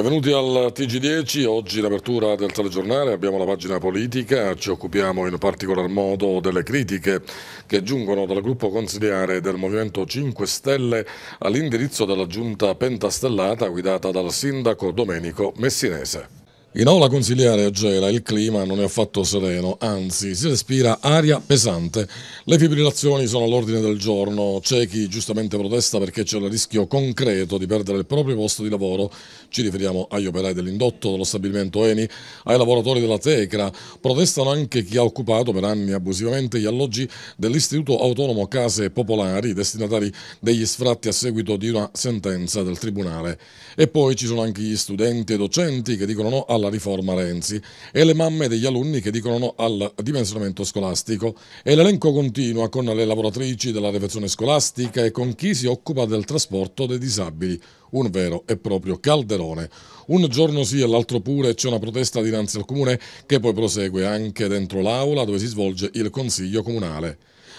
Benvenuti al TG10, oggi l'apertura del telegiornale abbiamo la pagina politica, ci occupiamo in particolar modo delle critiche che giungono dal gruppo consigliare del Movimento 5 Stelle all'indirizzo della giunta pentastellata guidata dal sindaco Domenico Messinese. In aula consigliare a gela, il clima non è affatto sereno, anzi si respira aria pesante. Le fibrillazioni sono all'ordine del giorno, c'è chi giustamente protesta perché c'è il rischio concreto di perdere il proprio posto di lavoro. Ci riferiamo agli operai dell'indotto, dello stabilimento Eni, ai lavoratori della Tecra. Protestano anche chi ha occupato per anni abusivamente gli alloggi dell'Istituto Autonomo Case Popolari, destinatari degli sfratti a seguito di una sentenza del Tribunale. E poi ci sono anche gli studenti e docenti che dicono no alla sulla riforma Renzi e le mamme degli alunni che dicono no al dimensionamento scolastico e l'elenco continua con le lavoratrici della refezione scolastica e con chi si occupa del trasporto dei disabili, un vero e proprio calderone. Un giorno sì e l'altro pure c'è una protesta dinanzi al comune che poi prosegue anche dentro l'aula dove si svolge il consiglio comunale.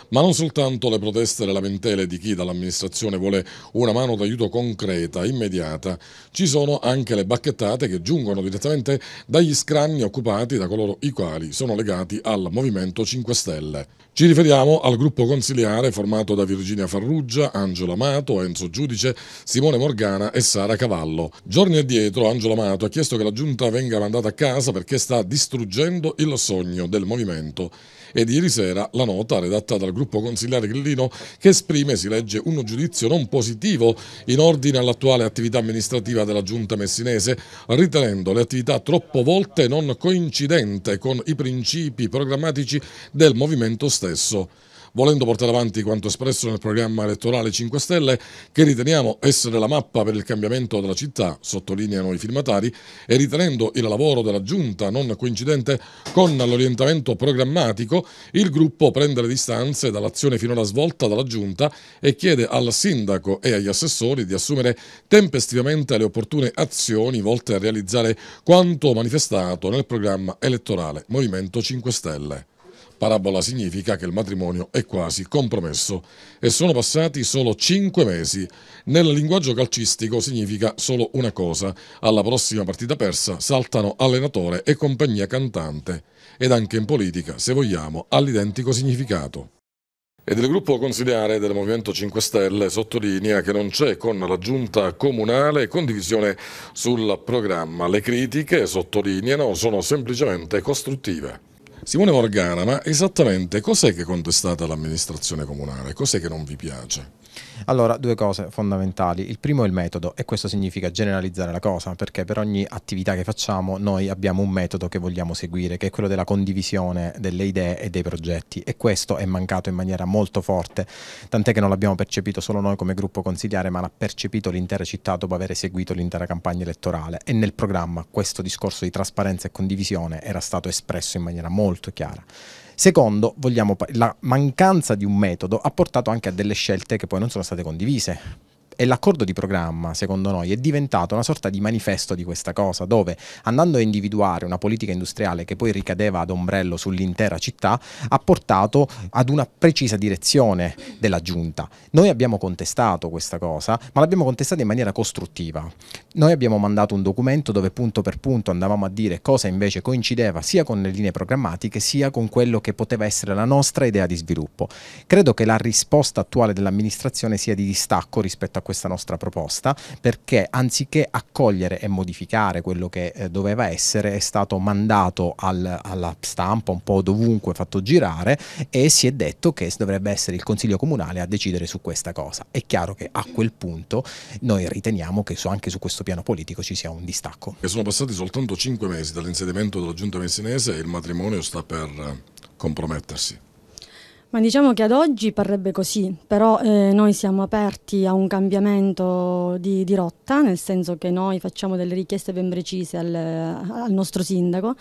Ma non soltanto le proteste e le lamentele di chi dall'amministrazione vuole una mano d'aiuto concreta, immediata, ci sono anche le bacchettate che giungono direttamente dagli scranni occupati da coloro i quali sono legati al Movimento 5 Stelle. Ci riferiamo al gruppo consiliare formato da Virginia Farrugia, Angelo Amato, Enzo Giudice, Simone Morgana e Sara Cavallo. Giorni addietro Angelo Amato ha chiesto che la giunta venga mandata a casa perché sta distruggendo il sogno del movimento ed ieri sera la nota redatta dal gruppo consigliare Grillino che esprime, si legge, un giudizio non positivo in ordine all'attuale attività amministrativa della giunta messinese, ritenendo le attività troppo volte non coincidente con i principi programmatici del movimento stesso volendo portare avanti quanto espresso nel programma elettorale 5 Stelle, che riteniamo essere la mappa per il cambiamento della città, sottolineano i firmatari, e ritenendo il lavoro della Giunta non coincidente con l'orientamento programmatico, il gruppo prende le distanze dall'azione finora svolta dalla Giunta e chiede al Sindaco e agli assessori di assumere tempestivamente le opportune azioni volte a realizzare quanto manifestato nel programma elettorale Movimento 5 Stelle. Parabola significa che il matrimonio è quasi compromesso e sono passati solo cinque mesi. Nel linguaggio calcistico significa solo una cosa, alla prossima partita persa saltano allenatore e compagnia cantante ed anche in politica, se vogliamo, ha l'identico significato. Ed il gruppo consigliare del Movimento 5 Stelle sottolinea che non c'è con la giunta comunale condivisione sul programma. Le critiche, sottolineano, sono semplicemente costruttive. Simone Morgana, ma esattamente cos'è che contestate all'amministrazione comunale? Cos'è che non vi piace? Allora, due cose fondamentali. Il primo è il metodo e questo significa generalizzare la cosa perché per ogni attività che facciamo noi abbiamo un metodo che vogliamo seguire, che è quello della condivisione delle idee e dei progetti e questo è mancato in maniera molto forte, tant'è che non l'abbiamo percepito solo noi come gruppo consigliare, ma l'ha percepito l'intera città dopo aver seguito l'intera campagna elettorale e nel programma questo discorso di trasparenza e condivisione era stato espresso in maniera molto chiara. Secondo, vogliamo, la mancanza di un metodo ha portato anche a delle scelte che poi non sono state condivise e l'accordo di programma, secondo noi, è diventato una sorta di manifesto di questa cosa, dove andando a individuare una politica industriale che poi ricadeva ad ombrello sull'intera città, ha portato ad una precisa direzione della giunta. Noi abbiamo contestato questa cosa, ma l'abbiamo contestata in maniera costruttiva. Noi abbiamo mandato un documento dove punto per punto andavamo a dire cosa invece coincideva sia con le linee programmatiche sia con quello che poteva essere la nostra idea di sviluppo. Credo che la risposta attuale dell'amministrazione sia di distacco rispetto a questa nostra proposta perché anziché accogliere e modificare quello che eh, doveva essere è stato mandato al, alla stampa un po' dovunque fatto girare e si è detto che dovrebbe essere il consiglio comunale a decidere su questa cosa è chiaro che a quel punto noi riteniamo che su, anche su questo piano politico ci sia un distacco e sono passati soltanto cinque mesi dall'insediamento della giunta messinese e il matrimonio sta per eh, compromettersi ma diciamo che ad oggi parrebbe così, però eh, noi siamo aperti a un cambiamento di, di, rotta, nel senso che noi facciamo delle richieste ben precise al, al nostro sindaco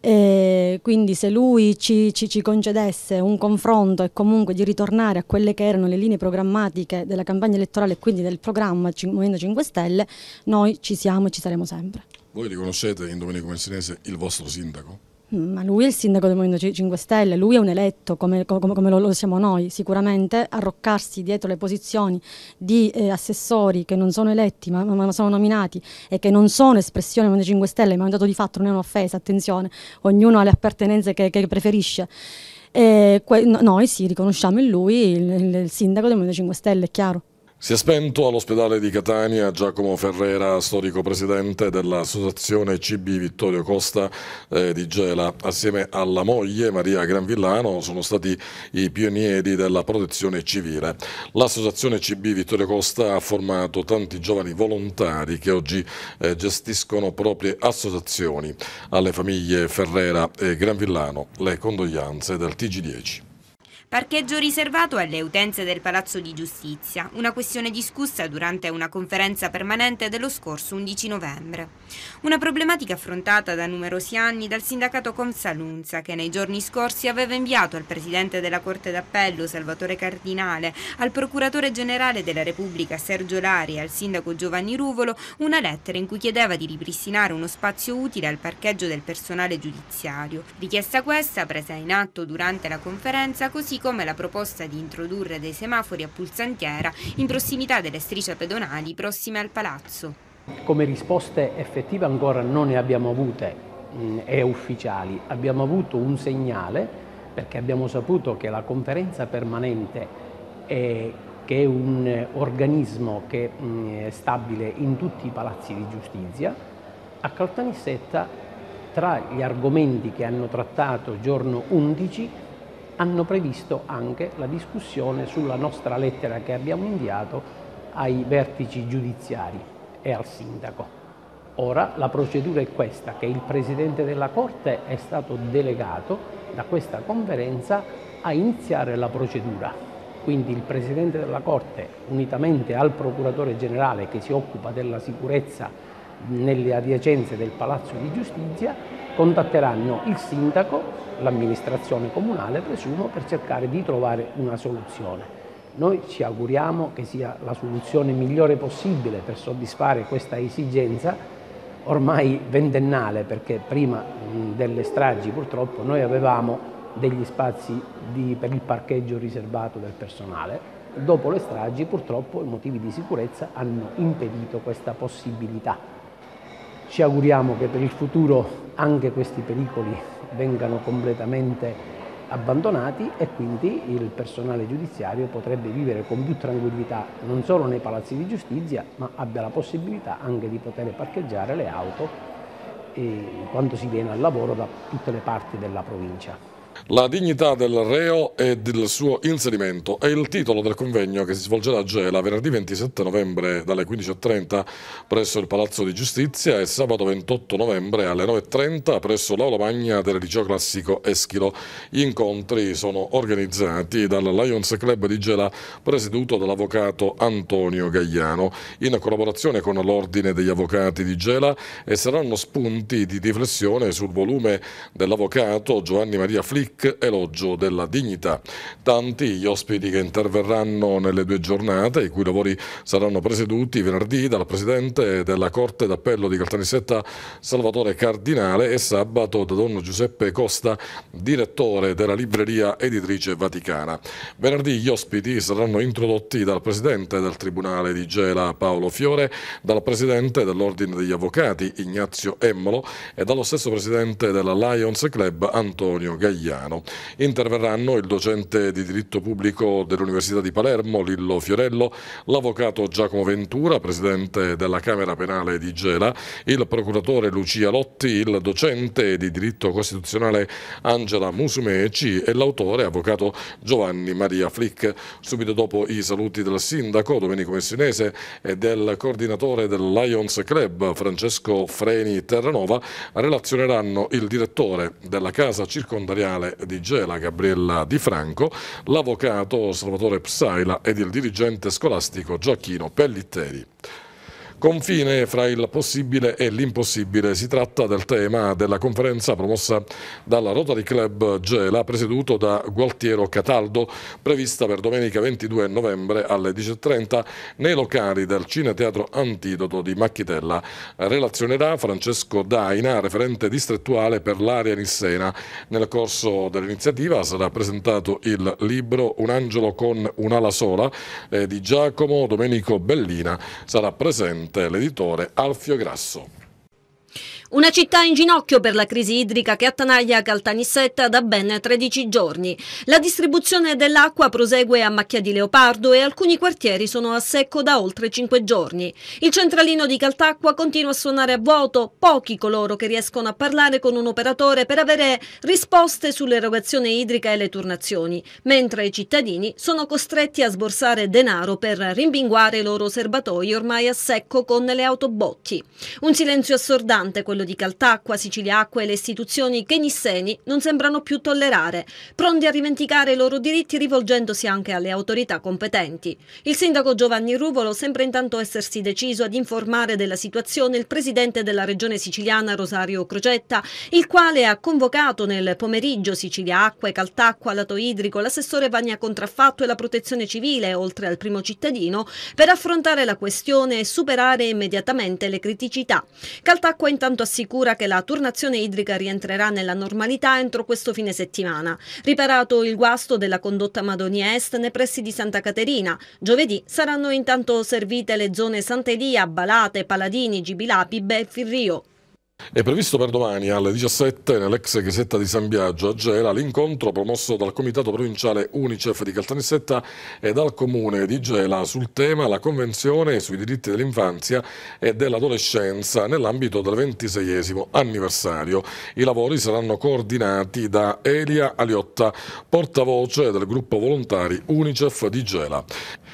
e quindi se lui ci, ci, ci, concedesse un confronto e comunque di ritornare a quelle che erano le linee programmatiche della campagna elettorale e quindi del programma Movimento 5 Stelle, noi ci siamo e ci saremo sempre. Voi riconoscete in Domenico Messinese il vostro sindaco? ma lui è il sindaco del Movimento 5 Stelle, lui è un eletto come, come, come lo, siamo noi, sicuramente arroccarsi dietro le posizioni di eh, assessori che non sono eletti ma, ma, sono nominati e che non sono espressione del Movimento 5 Stelle, ma è un dato di fatto non è un'offesa, attenzione, ognuno ha le appartenenze che, che preferisce. Eh, e, noi sì, riconosciamo in lui il, il sindaco del Movimento 5 Stelle, è chiaro. Si è spento all'ospedale di Catania Giacomo Ferrera, storico presidente dell'associazione CB Vittorio Costa eh, di Gela. Assieme alla moglie Maria Granvillano sono stati i pionieri della protezione civile. L'associazione CB Vittorio Costa ha formato tanti giovani volontari che oggi eh, gestiscono proprie associazioni. Alle famiglie Ferrera e Granvillano le condoglianze del TG10. Parcheggio riservato alle utenze del Palazzo di Giustizia, una questione discussa durante una conferenza permanente dello scorso 11 novembre. Una problematica affrontata da numerosi anni dal sindacato Consalunza che nei giorni scorsi aveva inviato al presidente della Corte d'Appello Salvatore Cardinale, al procuratore generale della Repubblica Sergio Lari e al sindaco Giovanni Ruvolo una lettera in cui chiedeva di ripristinare uno spazio utile al parcheggio del personale giudiziario. Richiesta questa presa in atto durante la conferenza così come la proposta di introdurre dei semafori a pulsantiera in prossimità delle strisce pedonali prossime al palazzo. Come risposte effettive ancora non ne abbiamo avute e mm, ufficiali, abbiamo avuto un segnale perché abbiamo saputo che la conferenza permanente è, che è un organismo che mm, è stabile in tutti i palazzi di giustizia, a Caltanissetta tra gli argomenti che hanno trattato giorno 11 hanno previsto anche la discussione sulla nostra lettera che abbiamo inviato ai vertici giudiziari e al sindaco. Ora la procedura è questa, che il Presidente della Corte è stato delegato da questa conferenza a iniziare la procedura. Quindi il Presidente della Corte, unitamente al Procuratore Generale che si occupa della sicurezza nelle adiacenze del Palazzo di Giustizia, contatteranno il sindaco, l'amministrazione comunale, presumo, per cercare di trovare una soluzione. Noi ci auguriamo che sia la soluzione migliore possibile per soddisfare questa esigenza ormai ventennale perché prima delle stragi purtroppo noi avevamo degli spazi di, per il parcheggio riservato del personale. Dopo le stragi purtroppo i motivi di sicurezza hanno impedito questa possibilità. Ci auguriamo che per il futuro anche questi pericoli vengano completamente abbandonati e quindi il personale giudiziario potrebbe vivere con più tranquillità non solo nei palazzi di giustizia ma abbia la possibilità anche di poter parcheggiare le auto quando si viene al lavoro da tutte le parti della provincia. La dignità del reo e del suo inserimento è il titolo del convegno che si svolgerà a Gela venerdì 27 novembre dalle 15.30 presso il Palazzo di Giustizia e sabato 28 novembre alle 9.30 presso l'Aula Magna del Liceo Classico Eschilo. Gli incontri sono organizzati dal Lions Club di Gela presieduto dall'avvocato Antonio Gagliano in collaborazione con l'Ordine degli Avvocati di Gela e eh, saranno spunti di riflessione sul volume dell'avvocato Giovanni Maria Flick Chic Elogio della Dignità. Tanti gli ospiti che interverranno nelle due giornate, i cui lavori saranno presieduti venerdì dal Presidente della Corte d'Appello di Caltanissetta Salvatore Cardinale e sabato da Don Giuseppe Costa, direttore della libreria editrice Vaticana. Venerdì gli ospiti saranno introdotti dal Presidente del Tribunale di Gela Paolo Fiore, dal Presidente dell'Ordine degli Avvocati Ignazio Emmolo e dallo stesso Presidente della Lions Club Antonio Gagliani. Milano. Interverranno il docente di diritto pubblico dell'Università di Palermo, Lillo Fiorello, l'avvocato Giacomo Ventura, presidente della Camera Penale di Gela, il procuratore Lucia Lotti, il docente di diritto costituzionale Angela Musumeci e l'autore avvocato Giovanni Maria Flick. Subito dopo i saluti del sindaco Domenico Messinese e del coordinatore del Lions Club Francesco Freni Terranova relazioneranno il direttore della casa circondariale di Gela Gabriella Di Franco, l'avvocato Salvatore Psaila ed il dirigente scolastico Gioacchino Pellitteri. Confine fra il possibile e l'impossibile. Si tratta del tema della conferenza promossa dalla Rotary Club Gela, presieduto da Gualtiero Cataldo, prevista per domenica 22 novembre alle 10.30 nei locali del Cineteatro Antidoto di Macchitella. Relazionerà Francesco Daina, referente distrettuale per l'area Nissena. Nel corso dell'iniziativa sarà presentato il libro Un angelo con un'ala sola eh, di Giacomo Domenico Bellina. Sarà presente Montè, l'editore Alfio Grasso. Una città in ginocchio per la crisi idrica che attanaglia Caltanissetta da ben 13 giorni. La distribuzione dell'acqua prosegue a macchia di leopardo e alcuni quartieri sono a secco da oltre 5 giorni. Il centralino di Caltacqua continua a suonare a vuoto, pochi coloro che riescono a parlare con un operatore per avere risposte sull'erogazione idrica e le turnazioni, mentre i cittadini sono costretti a sborsare denaro per rimbinguare i loro serbatoi ormai a secco con le autobotti. Un silenzio assordante quello quello di Caltacqua, Siciliacqua e le istituzioni che kenisseni non sembrano più tollerare, pronti a rivendicare i loro diritti rivolgendosi anche alle autorità competenti. Il sindaco Giovanni Ruvolo sembra intanto essersi deciso ad informare della situazione il presidente della regione siciliana Rosario Crocetta, il quale ha convocato nel pomeriggio Siciliacqua e Caltacqua, Lato Idrico, l'assessore Vania Contraffatto e la protezione civile, oltre al primo cittadino, per affrontare la questione e superare immediatamente le criticità. Caltacqua intanto ha assicura che la turnazione idrica rientrerà nella normalità entro questo fine settimana. Riparato il guasto della condotta Madonia Est nei pressi di Santa Caterina, giovedì saranno intanto servite le zone Sant'Elia, Balate, Paladini, Gibilapi, Befirrio. È previsto per domani alle 17 nell'ex chiesetta di San Biagio a Gela l'incontro promosso dal Comitato Provinciale Unicef di Caltanissetta e dal Comune di Gela sul tema la Convenzione sui diritti dell'infanzia e dell'adolescenza nell'ambito del 26 anniversario. I lavori saranno coordinati da Elia Aliotta, portavoce del gruppo volontari Unicef di Gela.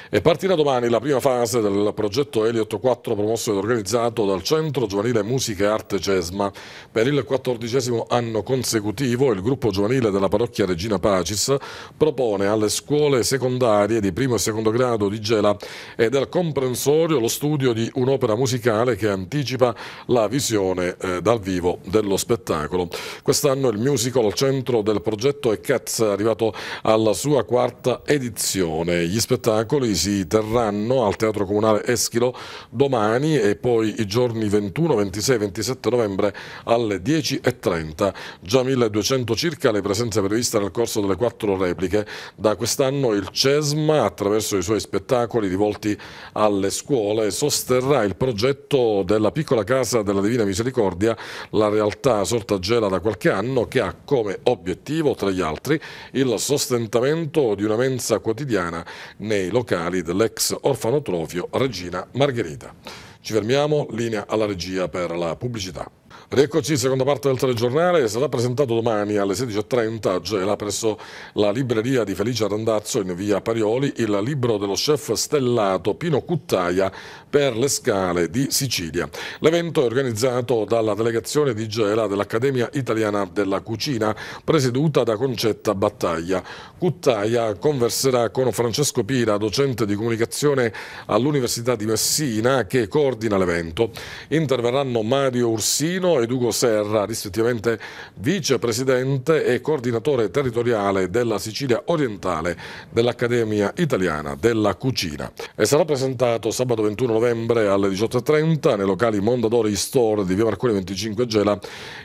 E partirà domani la prima fase del progetto Eli 4 promosso ed organizzato dal Centro Giovanile Musica e Arte Gela Quaresma. Per il quattordicesimo anno consecutivo il gruppo giovanile della parrocchia Regina Pacis propone alle scuole secondarie di primo e secondo grado di Gela e del comprensorio lo studio di un'opera musicale che anticipa la visione eh, dal vivo dello spettacolo. Quest'anno il musical al centro del progetto è Cats, arrivato alla sua quarta edizione. Gli spettacoli si terranno al Teatro Comunale Eschilo domani e poi i giorni 21, 26, 27 novembre novembre alle 10.30, già 1200 circa le presenze previste nel corso delle quattro repliche. Da quest'anno il CESMA, attraverso i suoi spettacoli rivolti alle scuole, sosterrà il progetto della piccola casa della Divina Misericordia, la realtà sorta gela da qualche anno, che ha come obiettivo, tra gli altri, il sostentamento di una mensa quotidiana nei locali dell'ex orfanotrofio Regina Margherita. Ci fermiamo, linea alla regia per la pubblicità. Rieccoci, seconda parte del telegiornale, sarà presentato domani alle 16.30 a Gela presso la libreria di Felice Randazzo in via Parioli il libro dello chef stellato Pino Cuttaia per le scale di Sicilia. L'evento è organizzato dalla delegazione di Gela dell'Accademia Italiana della Cucina presieduta da Concetta Battaglia. Cuttaia converserà con Francesco Pira, docente di comunicazione all'Università di Messina che coordina l'evento. Interverranno Mario Ursino Salvatore ed Ugo Serra, rispettivamente vicepresidente e coordinatore territoriale della Sicilia orientale dell'Accademia Italiana della Cucina. E sarà presentato sabato 21 novembre alle 18.30 nei locali Mondadori Store di via Marconi 25 Gela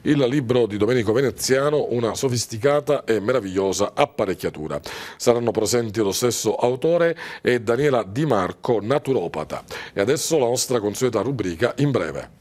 il libro di Domenico Veneziano, una sofisticata e meravigliosa apparecchiatura. Saranno presenti lo stesso autore e Daniela Di Marco, naturopata. E adesso la nostra consueta rubrica in breve.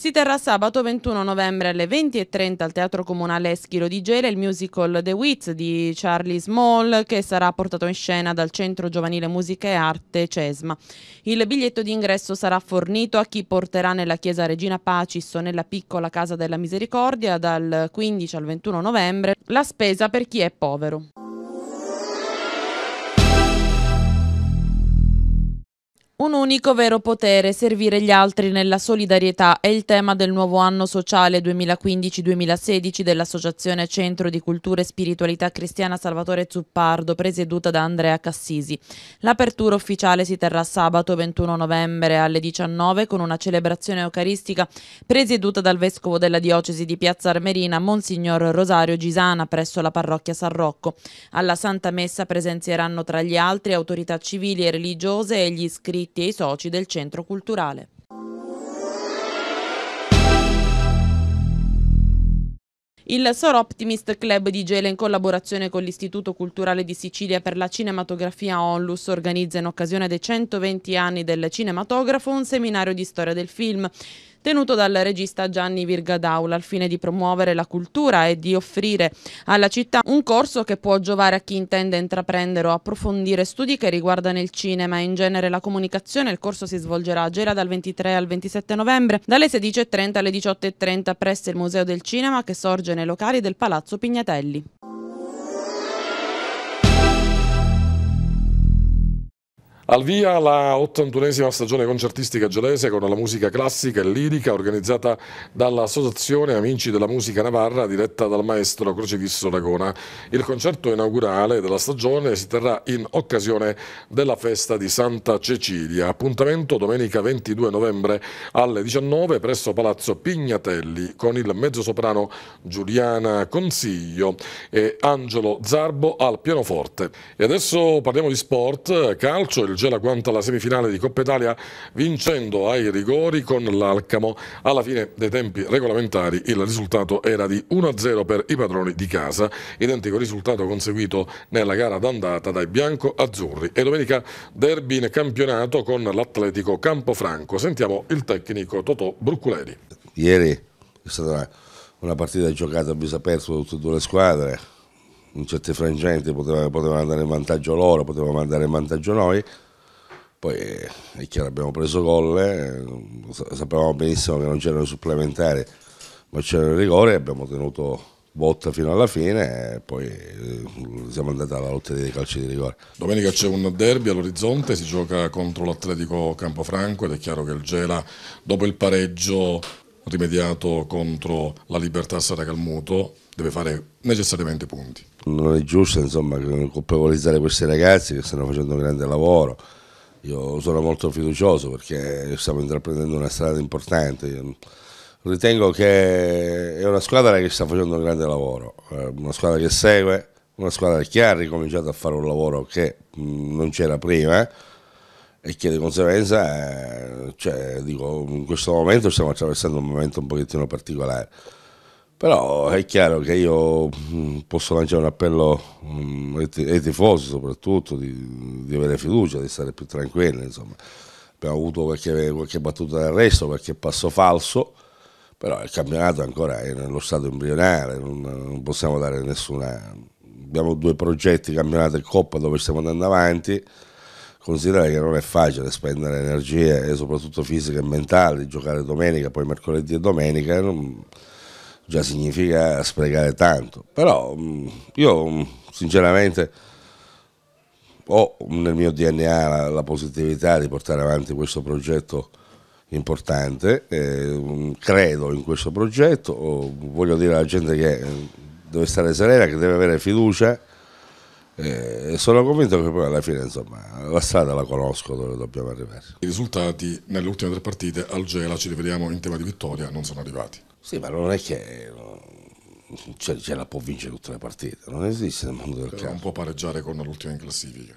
Si terrà sabato 21 novembre alle 20.30 al Teatro Comunale Eschilo di Gela il musical The Wits di Charlie Small che sarà portato in scena dal Centro Giovanile Musica e Arte Cesma. Il biglietto d'ingresso sarà fornito a chi porterà nella chiesa Regina Pacis o nella piccola Casa della Misericordia dal 15 al 21 novembre la spesa per chi è povero. Un unico vero potere, servire gli altri nella solidarietà, è il tema del nuovo anno sociale 2015-2016 dell'Associazione Centro di Cultura e Spiritualità Cristiana Salvatore Zuppardo, presieduta da Andrea Cassisi. L'apertura ufficiale si terrà sabato 21 novembre alle 19 con una celebrazione eucaristica presieduta dal Vescovo della Diocesi di Piazza Armerina, Monsignor Rosario Gisana, presso la parrocchia San Rocco. Alla Santa Messa presenzieranno tra gli altri autorità civili e religiose e gli iscritti iscritti e i soci del centro culturale. Il Sor Optimist Club di Gela in collaborazione con l'Istituto Culturale di Sicilia per la Cinematografia Onlus organizza in occasione dei 120 anni del cinematografo un seminario di storia del film tenuto dal regista Gianni Virgadaula al fine di promuovere la cultura e di offrire alla città un corso che può giovare a chi intende intraprendere o approfondire studi che riguardano il cinema e in genere la comunicazione. Il corso si svolgerà a Gela dal 23 al 27 novembre, dalle 16.30 alle 18.30 presso il Museo del Cinema che sorge nei locali del Palazzo Pignatelli. Al via la 81esima stagione concertistica gelese con la musica classica e lirica organizzata dall'Associazione Amici della Musica Navarra diretta dal maestro Crocifisso Ragona. Il concerto inaugurale della stagione si terrà in occasione della festa di Santa Cecilia. Appuntamento domenica 22 novembre alle 19 presso Palazzo Pignatelli con il mezzosoprano Giuliana Consiglio e Angelo Zarbo al pianoforte. E adesso parliamo di sport, calcio, il Reggiana quanto alla semifinale di Coppa Italia vincendo ai rigori con l'Alcamo. Alla fine dei tempi regolamentari il risultato era di 1-0 per i padroni di casa, identico risultato conseguito nella gara d'andata dai bianco-azzurri. E domenica derby in campionato con l'Atletico Campofranco. Sentiamo il tecnico Totò Brucculeri. Ieri è stata una partita giocata a viso perso da tutte e due le squadre in certe frangenti potevano, poteva andare in vantaggio loro, potevano andare in vantaggio noi, poi è chiaro, abbiamo preso gol, sapevamo benissimo che non c'erano supplementari, ma c'era il rigore, abbiamo tenuto botta fino alla fine e poi eh, siamo andati alla lotteria dei calci di rigore. Domenica c'è un derby all'orizzonte, si gioca contro l'Atletico Campofranco ed è chiaro che il Gela dopo il pareggio rimediato contro la Libertà Calmuto deve fare necessariamente punti. Non è giusto insomma colpevolizzare questi ragazzi che stanno facendo un grande lavoro io sono molto fiducioso perché stiamo intraprendendo una strada importante. Io ritengo che è una squadra che sta facendo un grande lavoro, eh, una squadra che segue, una squadra che ha ricominciato a fare un lavoro che mm, non c'era prima eh, e che di conseguenza eh, cioè, dico, in questo momento stiamo attraversando un momento un pochettino particolare. Però è chiaro che io mm, posso lanciare un appello mm, ai tifosi soprattutto di, di avere fiducia, di stare più tranquilli. Insomma. Abbiamo avuto qualche, qualche battuta d'arresto, qualche passo falso, però il campionato ancora è nello stato embrionale, non, non possiamo dare nessuna... Abbiamo due progetti, campionato e coppa, dove stiamo andando avanti considera che non è facile spendere energie e soprattutto fisica e mentali, giocare domenica, poi mercoledì e domenica, non, già significa sprecare tanto, però mm, io mm, sinceramente ho mm, nel mio DNA la, la positività di portare avanti questo progetto importante, eh, credo in questo progetto, oh, voglio dire alla gente che deve stare serena, che deve avere fiducia eh, sono convinto che poi alla fine insomma, la strada la conosco dove dobbiamo arrivare. I risultati nelle ultime tre partite al Gela, ci rivediamo in tema di vittoria, non sono arrivati. Sì, ma non è che cioè, ce la può vincere tutte le partite, non esiste nel mondo del Però calcio. Non può pareggiare con l'ultima in classifica.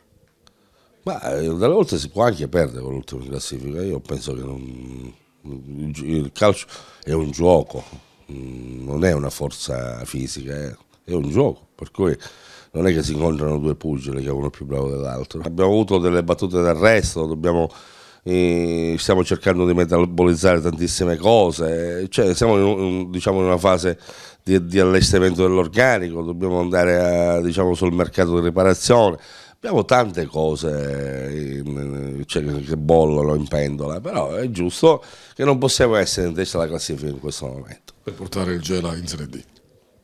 Ma eh, dalle volte si può anche perdere con l'ultima in classifica, io penso che non... il calcio è un gioco, mm, non è una forza fisica, eh, è un gioco, per cui non è che si incontrano due pugili che uno è più bravo dell'altro. Abbiamo avuto delle battute d'arresto, dobbiamo stiamo cercando di metabolizzare tantissime cose, cioè siamo in, un, diciamo, in una fase di, di, allestimento dell'organico, dobbiamo andare a, diciamo, sul mercato di riparazione, abbiamo tante cose cioè, che bollano in pendola, però è giusto che non possiamo essere in testa alla classifica in questo momento. Per portare il Gela in 3 D.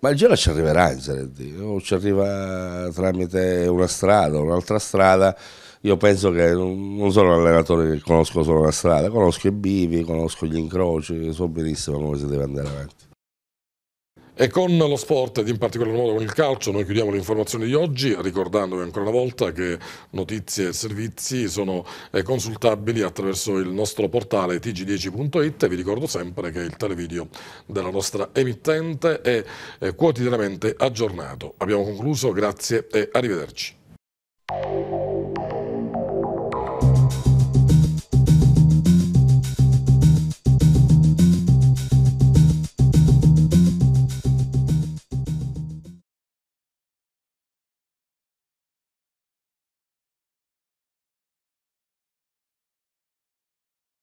Ma il Gela ci arriverà in 3 D, o ci arriva tramite una strada, un'altra strada io penso che non sono un allenatore che conosco solo la strada, conosco i bivi, conosco gli incroci, so benissimo come si deve andare avanti. E con lo sport ed in particolar modo con il calcio noi chiudiamo l'informazione di oggi ricordandovi ancora una volta che notizie e servizi sono eh, consultabili attraverso il nostro portale tg10.it e vi ricordo sempre che il televideo della nostra emittente è eh, quotidianamente aggiornato. Abbiamo concluso, grazie e arrivederci.